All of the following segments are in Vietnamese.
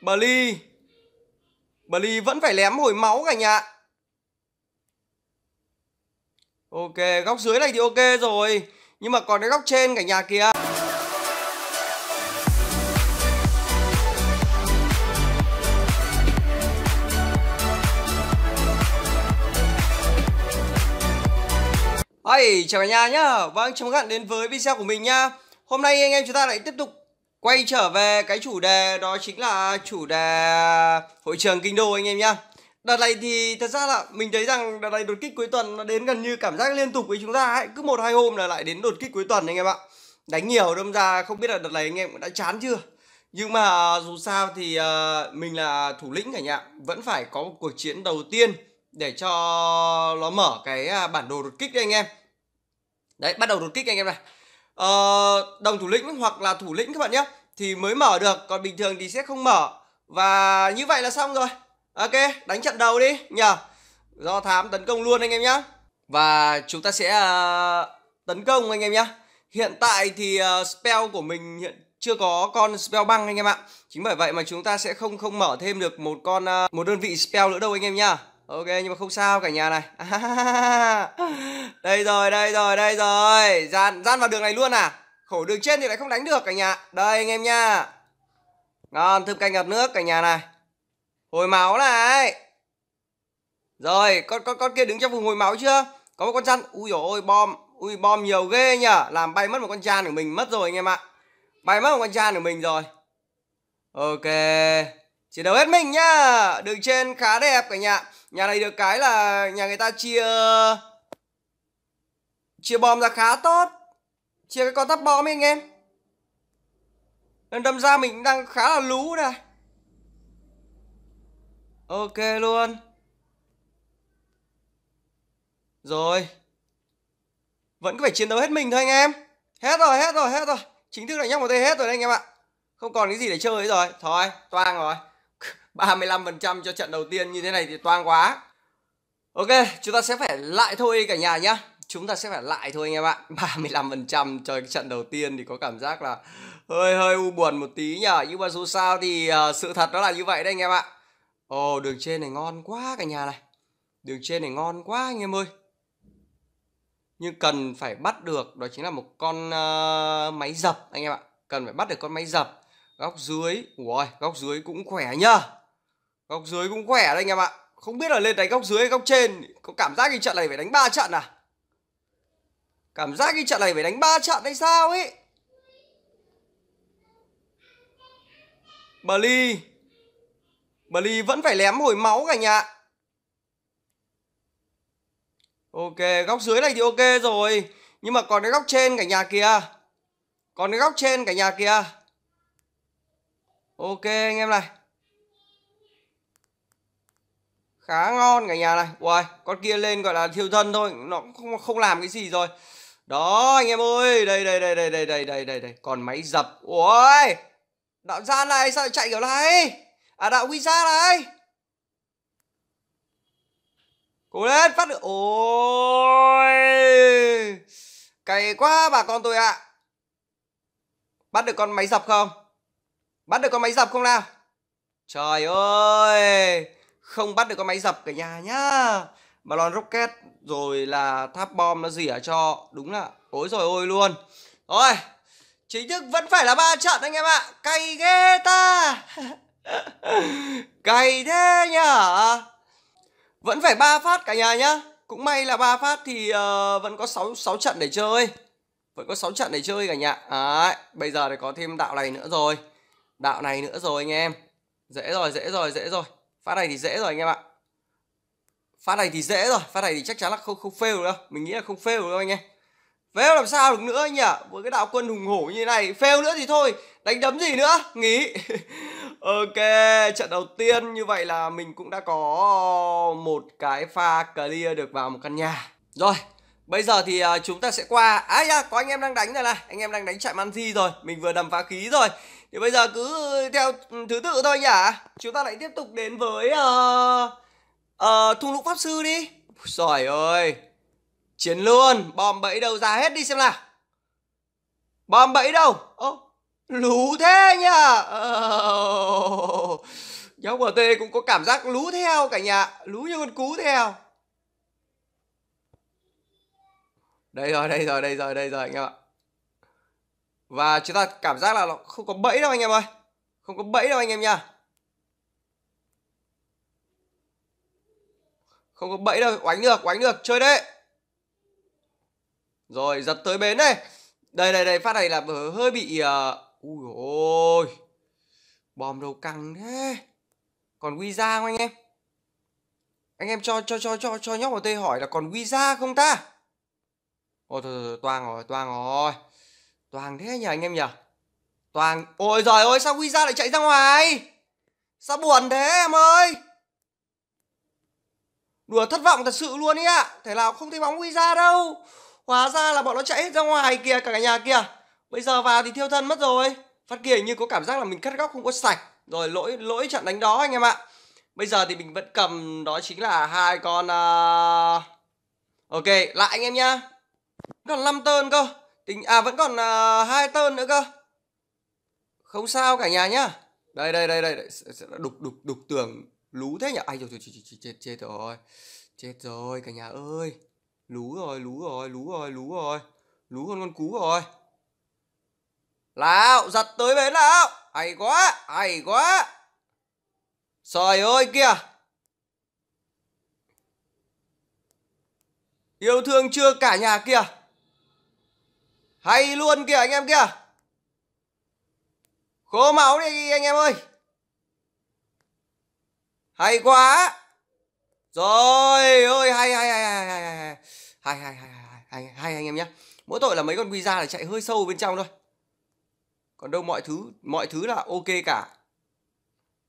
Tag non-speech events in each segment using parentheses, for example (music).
Bờ ly Bờ ly vẫn phải lém hồi máu cả nhà Ok góc dưới này thì ok rồi Nhưng mà còn cái góc trên cả nhà kìa Hey, chào cả nhà nhá. Vâng, chào mừng các bạn đến với video của mình nhá. Hôm nay anh em chúng ta lại tiếp tục quay trở về cái chủ đề đó chính là chủ đề hội trường kinh đô anh em nhá đợt này thì thật ra là mình thấy rằng đợt này đột kích cuối tuần nó đến gần như cảm giác liên tục với chúng ta ấy cứ một hai hôm là lại đến đột kích cuối tuần anh em ạ đánh nhiều đâm ra không biết là đợt này anh em đã chán chưa nhưng mà dù sao thì ờ, mình là thủ lĩnh cả nhà vẫn phải có một cuộc chiến đầu tiên để cho nó mở cái à, bản đồ đột kích đấy anh em đấy bắt đầu đột kích anh em này uh, đồng thủ lĩnh hoặc là thủ lĩnh các bạn nhé thì mới mở được còn bình thường thì sẽ không mở và như vậy là xong rồi ok đánh trận đầu đi nhờ do thám tấn công luôn anh em nhé và chúng ta sẽ uh, tấn công anh em nhé hiện tại thì uh, spell của mình hiện chưa có con spell băng anh em ạ chính bởi vậy mà chúng ta sẽ không không mở thêm được một con uh, một đơn vị spell nữa đâu anh em nhá ok nhưng mà không sao cả nhà này (laughs) đây rồi đây rồi đây rồi gian gian vào đường này luôn à khổ đường trên thì lại không đánh được cả nhà đây anh em nha ngon thơm canh ngập nước cả nhà này hồi máu này rồi con con con kia đứng trong vùng hồi máu chưa có một con chăn ui dồi ôi bom ui bom nhiều ghê nhở làm bay mất một con chan của mình mất rồi anh em ạ bay mất một con chan của mình rồi ok chiến đấu hết mình nhá đường trên khá đẹp cả nhà nhà này được cái là nhà người ta chia chia bom ra khá tốt chia cái con tắp bom ấy anh em nên đâm ra mình đang khá là lú này. ok luôn rồi vẫn cứ phải chiến đấu hết mình thôi anh em hết rồi hết rồi hết rồi chính thức là nhóc một tay hết rồi đấy anh em ạ không còn cái gì để chơi rồi thôi toang rồi 35% (laughs) cho trận đầu tiên như thế này thì toang quá ok chúng ta sẽ phải lại thôi cả nhà nhá chúng ta sẽ phải lại thôi anh em ạ 35% (laughs) cho cái trận đầu tiên thì có cảm giác là hơi hơi u buồn một tí nhở nhưng mà dù sao thì uh, sự thật đó là như vậy đấy anh em ạ ồ oh, đường trên này ngon quá cả nhà này đường trên này ngon quá anh em ơi nhưng cần phải bắt được đó chính là một con uh, máy dập anh em ạ cần phải bắt được con máy dập góc dưới ui góc dưới cũng khỏe nhá góc dưới cũng khỏe đấy anh em ạ không biết là lên đánh góc dưới hay góc trên có cảm giác như trận này phải đánh ba trận à Cảm giác cái trận này phải đánh 3 trận hay sao ấy Bali Bali vẫn phải lém hồi máu cả nhà Ok góc dưới này thì ok rồi Nhưng mà còn cái góc trên cả nhà kia, Còn cái góc trên cả nhà kia. Ok anh em này Khá ngon cả nhà này Uầy con kia lên gọi là thiêu thân thôi Nó không, không làm cái gì rồi đó anh em ơi đây đây đây đây đây đây đây đây đây còn máy dập ôi đạo gia này sao chạy kiểu này à đạo quy gia này cố lên phát được ôi cày quá bà con tôi ạ à. bắt được con máy dập không bắt được con máy dập không nào trời ơi không bắt được con máy dập cả nhà nhá mà lon rocket rồi là tháp bom nó rỉa cho đúng là ối rồi ôi luôn rồi chính thức vẫn phải là ba trận anh em ạ cay ghê ta (laughs) cay thế nhở vẫn phải ba phát cả nhà nhá cũng may là ba phát thì uh, vẫn có 6, sáu trận để chơi vẫn có 6 trận để chơi cả nhà à, bây giờ thì có thêm đạo này nữa rồi đạo này nữa rồi anh em dễ rồi dễ rồi dễ rồi phát này thì dễ rồi anh em ạ Pha này thì dễ rồi, pha này thì chắc chắn là không không fail đâu. Mình nghĩ là không fail đâu anh em. Fail làm sao được nữa nhỉ? Với cái đạo quân hùng hổ như thế này, fail nữa thì thôi, đánh đấm gì nữa, nghỉ. (laughs) ok, trận đầu tiên như vậy là mình cũng đã có một cái pha clear được vào một căn nhà. Rồi, Bây giờ thì à, chúng ta sẽ qua À da dạ, có anh em đang đánh rồi này Anh em đang đánh chạy Manzi rồi Mình vừa đầm phá khí rồi Thì bây giờ cứ theo thứ tự thôi nhỉ Chúng ta lại tiếp tục đến với uh, Ờ, thung lũng pháp sư đi. Ôi, ơi. Chiến luôn, bom bẫy đâu ra hết đi xem nào. Bom bẫy đâu? Ơ, lú thế nhá. Ờ, bờ tê cũng có cảm giác lú theo cả nhà. Lú như con cú theo. Đây rồi, đây rồi, đây rồi, đây rồi anh em ạ. Và chúng ta cảm giác là nó không có bẫy đâu anh em ơi. Không có bẫy đâu anh em nha. Không có bẫy đâu, oánh được, oánh được, chơi đấy. Rồi, giật tới bến này. Đây, đây, đây, phát này là hơi bị... Uh... Ui ôi Bom đầu căng thế. Còn Wiza không anh em? Anh em cho cho cho cho cho nhóc ở tê hỏi là còn Wiza không ta? Ôi thôi, thôi, thôi, toang rồi, toang rồi. Toang thế nhỉ anh em nhỉ? toàn, Ôi giời ơi, sao Wiza lại chạy ra ngoài? Sao buồn thế em ơi? đùa thất vọng thật sự luôn ý ạ thể nào không thấy bóng quy ra đâu hóa ra là bọn nó chạy hết ra ngoài kìa cả, nhà kìa bây giờ vào thì thiêu thân mất rồi phát kia như có cảm giác là mình cắt góc không có sạch rồi lỗi lỗi trận đánh đó anh em ạ bây giờ thì mình vẫn cầm đó chính là hai con uh... ok lại anh em nha, còn 5 tơn cơ tính à vẫn còn à, hai uh, tơn nữa cơ không sao cả nhà nhá đây đây đây đây đục đục đục tường Lú thế nhỉ? Ai rồi, rồi, chết, chết rồi. Chết rồi, cả nhà ơi. Lú rồi, lú rồi, lú rồi, lú rồi. Lú hơn con cú rồi. Lão, giật tới bến lão. Hay quá, hay quá. Trời ơi kìa. Yêu thương chưa cả nhà kìa. Hay luôn kìa anh em kìa. Khô máu đi anh em ơi hay quá rồi ơi hay hay hay hay hay hay hay hay hay hay hay anh em nhé mỗi tội là mấy con quy ra là chạy hơi sâu bên trong thôi còn đâu mọi thứ mọi thứ là ok cả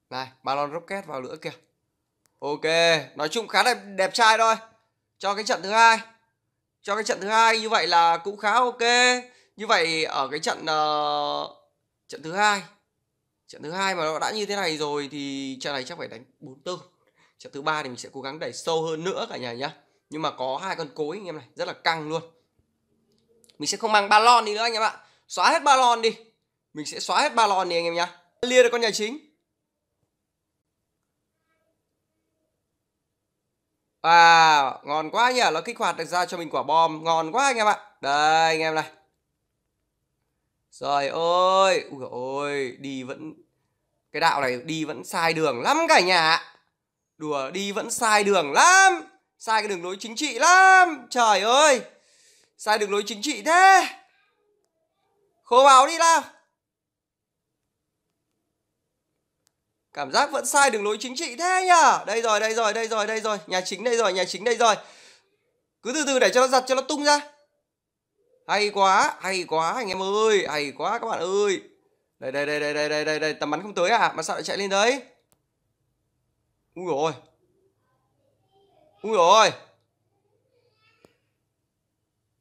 này balon rocket vào nữa kìa ok nói chung khá đẹp đẹp trai thôi cho cái trận thứ hai cho cái trận thứ hai như vậy là cũng khá ok như vậy ở cái trận uh, trận thứ hai trận thứ hai mà nó đã như thế này rồi thì trận này chắc phải đánh 4-4 trận thứ ba thì mình sẽ cố gắng đẩy sâu hơn nữa cả nhà nhá nhưng mà có hai con cối anh em này rất là căng luôn mình sẽ không mang ba lon đi nữa anh em ạ xóa hết ba lon đi mình sẽ xóa hết ba lon đi anh em nhá lia được con nhà chính À, ngon quá nhỉ, nó kích hoạt được ra cho mình quả bom, ngon quá anh em ạ. Đây anh em này. Rồi ôi, ui ôi, đi vẫn cái đạo này đi vẫn sai đường lắm cả nhà. Đùa đi vẫn sai đường lắm, sai cái đường lối chính trị lắm. Trời ơi. Sai đường lối chính trị thế. Khô báo đi nào. Cảm giác vẫn sai đường lối chính trị thế nhở Đây rồi, đây rồi, đây rồi, đây rồi Nhà chính đây rồi, nhà chính đây rồi Cứ từ từ để cho nó giặt cho nó tung ra hay quá hay quá anh em ơi hay quá các bạn ơi đây đây đây đây đây đây đây đây tầm bắn không tới à mà sao lại chạy lên đấy ui rồi ui rồi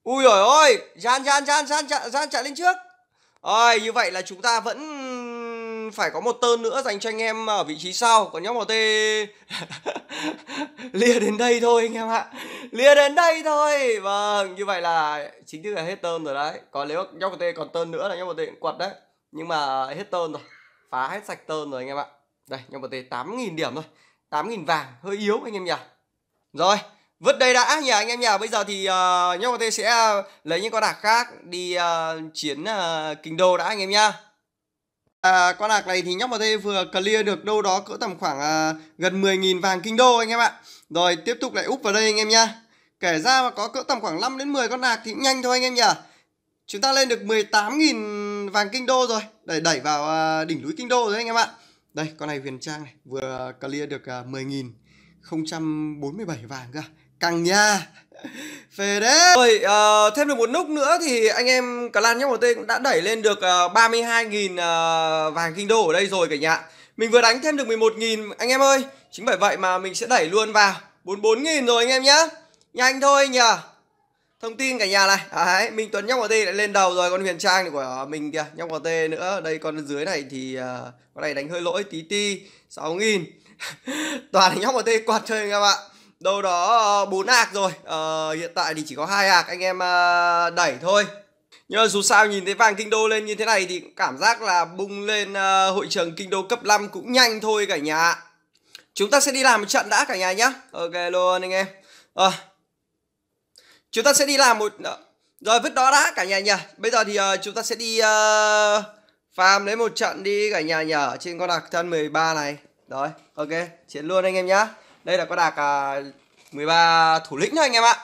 ui rồi ôi gian gian gian gian gian, gian chạy lên trước ơi như vậy là chúng ta vẫn phải có một tơn nữa dành cho anh em ở vị trí sau còn nhóm tê (laughs) lia đến đây thôi anh em ạ lìa đến đây thôi vâng như vậy là chính thức là hết tơn rồi đấy còn nếu nhóc tê còn tơn nữa là nhóc tê quật đấy nhưng mà hết tơn rồi phá hết sạch tơn rồi anh em ạ đây nhóc tê tám nghìn điểm thôi tám nghìn vàng hơi yếu anh em nhỉ rồi vứt đây đã nhỉ anh em nhỉ bây giờ thì uh, nhóc tê sẽ ờ, lấy những con đạc khác đi uh, chiến uh, kinh đô đã anh em nhá À, con lạc này thì nhóc vào đây vừa clear được đâu đó cỡ tầm khoảng à, gần 10.000 vàng kinh đô anh em ạ. Rồi tiếp tục lại úp vào đây anh em nha. Kể ra mà có cỡ tầm khoảng 5 đến 10 con lạc thì nhanh thôi anh em nhỉ. Chúng ta lên được 18.000 vàng kinh đô rồi. để đẩy vào à, đỉnh núi kinh đô rồi anh em ạ. Đây con này huyền trang này vừa clear được à, 10.047 vàng cơ. Càng nha Phê đấy Rồi uh, ờ, thêm được một nút nữa thì anh em Clan nhóc một tên cũng đã đẩy lên được uh, 32.000 uh, vàng kinh đô ở đây rồi cả nhà Mình vừa đánh thêm được 11.000 anh em ơi Chính bởi vậy mà mình sẽ đẩy luôn vào 44.000 rồi anh em nhá Nhanh thôi nhờ Thông tin cả nhà này Đấy, mình Tuấn nhóc vào T lại lên đầu rồi Con Huyền Trang của ờ, mình kìa Nhóc vào T nữa Đây con dưới này thì uh, Con này đánh hơi lỗi tí ti 6.000 (laughs) Toàn nhóc vào T quạt chơi anh em ạ đâu đó ờ, bốn ạc rồi à, hiện tại thì chỉ có hai ạc anh em ờ, đẩy thôi nhưng mà dù sao nhìn thấy vàng kinh đô lên như thế này thì cảm giác là bung lên hội trường kinh đô cấp 5 cũng nhanh thôi cả nhà chúng ta sẽ đi làm một trận đã cả nhà nhá ok luôn anh em à, chúng ta sẽ đi làm một rồi vứt đó đã cả nhà nhỉ bây giờ thì uh, chúng ta sẽ đi uh, farm lấy một trận đi cả nhà nhở trên con đặc thân 13 này rồi ok chiến luôn anh em nhá đây là con đạc à, 13 thủ lĩnh thôi anh em ạ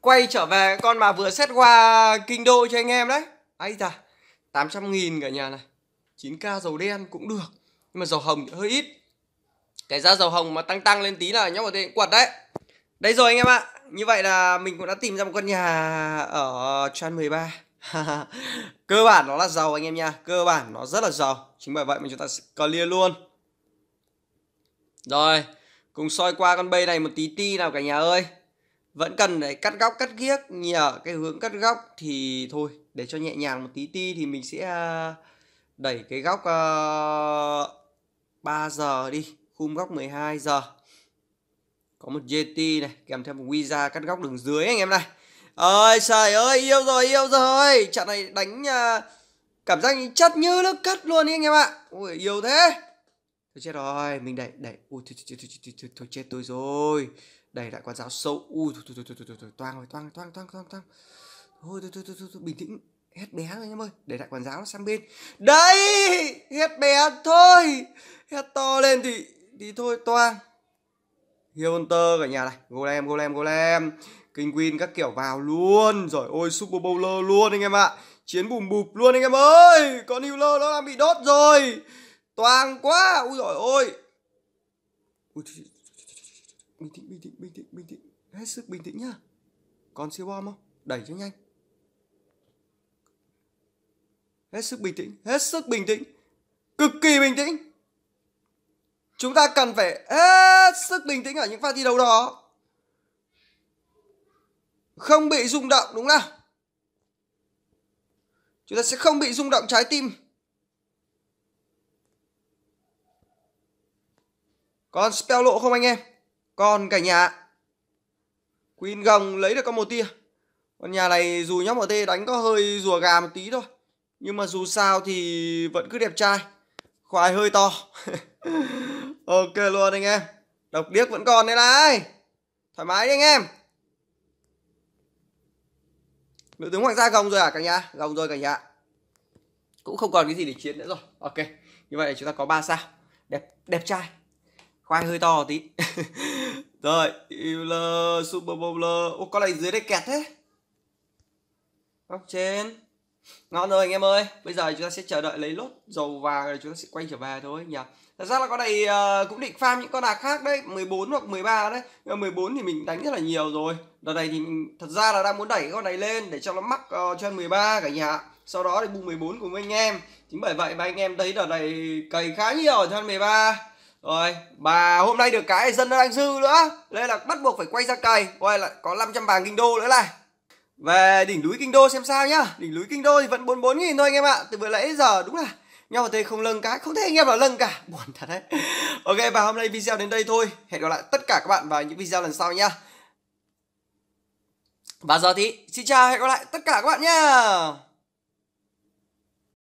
quay trở về con mà vừa xét qua kinh đô cho anh em đấy ấy da 800 nghìn cả nhà này 9k dầu đen cũng được nhưng mà dầu hồng hơi ít cái giá dầu hồng mà tăng tăng lên tí là nhóc một tiệm quật đấy đây rồi anh em ạ như vậy là mình cũng đã tìm ra một con nhà ở tran 13 (laughs) cơ bản nó là giàu anh em nha cơ bản nó rất là giàu chính bởi vậy mình chúng ta sẽ clear luôn rồi, cùng soi qua con bay này một tí ti nào cả nhà ơi. Vẫn cần để cắt góc cắt ghiếc nhờ cái hướng cắt góc thì thôi, để cho nhẹ nhàng một tí ti thì mình sẽ à, đẩy cái góc uh, ờ, 3 giờ đi, khung góc 12 giờ. Có một JT này, kèm theo một Wiza cắt góc đường dưới anh em này. Ôi trời ơi, yêu rồi, yêu rồi. Trận này đánh à, cảm giác như chất như nước cắt luôn đi anh em ạ. Ui yêu thế thôi chết rồi mình đẩy đẩy ui thôi, thôi, thôi, thôi, thôi, thôi chết tôi rồi đẩy lại quan giáo sâu ui thôi thôi thôi thôi thôi, thôi, toang rồi toang toang toang toang toang thôi thôi thôi thôi, thôi, bình tĩnh hết bé rồi anh em ơi để đại quản giáo sang bên đấy hết bé thôi hết to lên thì thì thôi toang Hunter cả nhà này golem golem golem kinh queen các kiểu vào luôn rồi ôi super bowler luôn anh em ạ chiến bùm bụp luôn anh em ơi con healer nó đang bị đốt rồi toang quá ui rồi ôi Bình tĩnh bình tĩnh bình tĩnh bình tĩnh Hết sức bình tĩnh nhá Còn siêu bom không Đẩy cho nhanh Hết sức bình tĩnh Hết sức bình tĩnh Cực kỳ bình tĩnh Chúng ta cần phải hết sức bình tĩnh ở những pha thi đấu đó Không bị rung động đúng không Chúng ta sẽ không bị rung động trái tim Còn spell lộ không anh em? Còn cả nhà. Queen gồng lấy được con một tia. Còn nhà này dù nhóc tê đánh có hơi rùa gà một tí thôi. Nhưng mà dù sao thì vẫn cứ đẹp trai. Khoai hơi to. (laughs) ok luôn anh em. Độc điếc vẫn còn đây này. Thoải mái đi anh em. Nữ tướng Hoàng gia gồng rồi à cả nhà? Gồng rồi cả nhà. Cũng không còn cái gì để chiến nữa rồi. Ok. Như vậy chúng ta có 3 sao. Đẹp đẹp trai khoai hơi to tí (laughs) rồi Euler Super Bowler ô con này dưới đây kẹt thế góc trên ngon rồi anh em ơi bây giờ chúng ta sẽ chờ đợi lấy lốt dầu vàng rồi chúng ta sẽ quay trở về thôi nhỉ thật ra là con này uh, cũng định farm những con lạc khác đấy 14 hoặc 13 đấy nhưng mà 14 thì mình đánh rất là nhiều rồi đợt này thì mình thật ra là đang muốn đẩy con này lên để cho nó mắc uh, cho 13 cả nhà sau đó thì bùng 14 cùng với anh em chính bởi vậy mà anh em thấy đợt này cày khá nhiều cho 13 rồi mà hôm nay được cái dân nó đang dư nữa nên là bắt buộc phải quay ra cày quay lại có 500 bảng kinh đô nữa này về đỉnh núi kinh đô xem sao nhá đỉnh núi kinh đô thì vẫn 44 nghìn thôi anh em ạ từ vừa nãy giờ đúng là nhau vào đây không lâng cái không thấy anh em nào lâng cả (laughs) buồn thật đấy ok và hôm nay video đến đây thôi hẹn gặp lại tất cả các bạn vào những video lần sau nhá và giờ thì xin chào hẹn gặp lại tất cả các bạn nhá